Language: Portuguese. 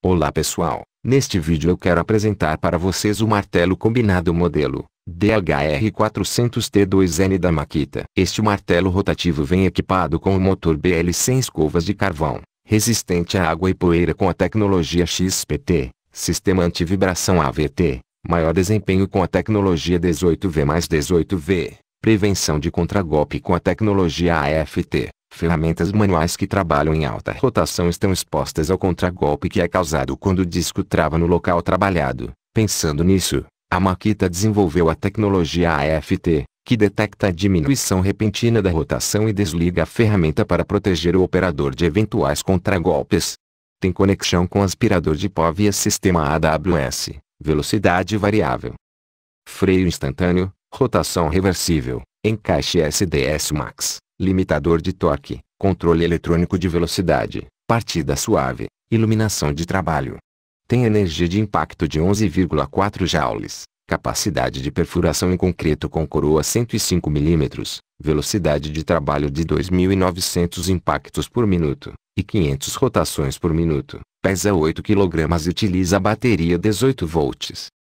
Olá pessoal, neste vídeo eu quero apresentar para vocês o martelo combinado modelo DHR400T2N da Makita. Este martelo rotativo vem equipado com o um motor BL sem escovas de carvão, resistente a água e poeira com a tecnologia XPT, sistema antivibração AVT, maior desempenho com a tecnologia 18V mais 18V, prevenção de contragolpe com a tecnologia AFT, Ferramentas manuais que trabalham em alta rotação estão expostas ao contragolpe que é causado quando o disco trava no local trabalhado. Pensando nisso, a Makita desenvolveu a tecnologia AFT, que detecta a diminuição repentina da rotação e desliga a ferramenta para proteger o operador de eventuais contragolpes. Tem conexão com aspirador de pó via sistema AWS, velocidade variável, freio instantâneo, rotação reversível, encaixe SDS Max limitador de torque, controle eletrônico de velocidade, partida suave, iluminação de trabalho. Tem energia de impacto de 11,4 joules, capacidade de perfuração em concreto com coroa 105 mm, velocidade de trabalho de 2.900 impactos por minuto, e 500 rotações por minuto, pesa 8 kg e utiliza bateria 18 volts.